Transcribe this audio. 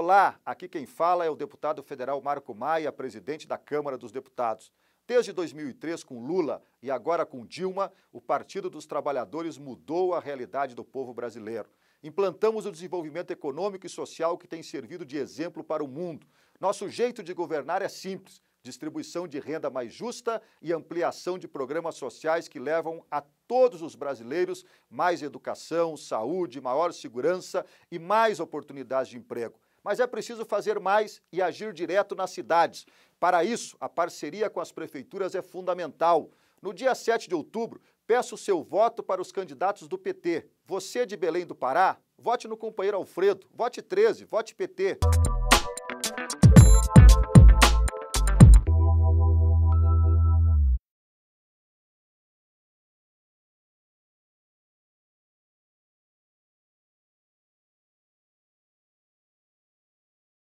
Olá, aqui quem fala é o deputado federal Marco Maia, presidente da Câmara dos Deputados. Desde 2003, com Lula e agora com Dilma, o Partido dos Trabalhadores mudou a realidade do povo brasileiro. Implantamos o desenvolvimento econômico e social que tem servido de exemplo para o mundo. Nosso jeito de governar é simples: distribuição de renda mais justa e ampliação de programas sociais que levam a todos os brasileiros mais educação, saúde, maior segurança e mais oportunidades de emprego mas é preciso fazer mais e agir direto nas cidades. Para isso, a parceria com as prefeituras é fundamental. No dia 7 de outubro, peço seu voto para os candidatos do PT. Você de Belém do Pará, vote no companheiro Alfredo, vote 13, vote PT.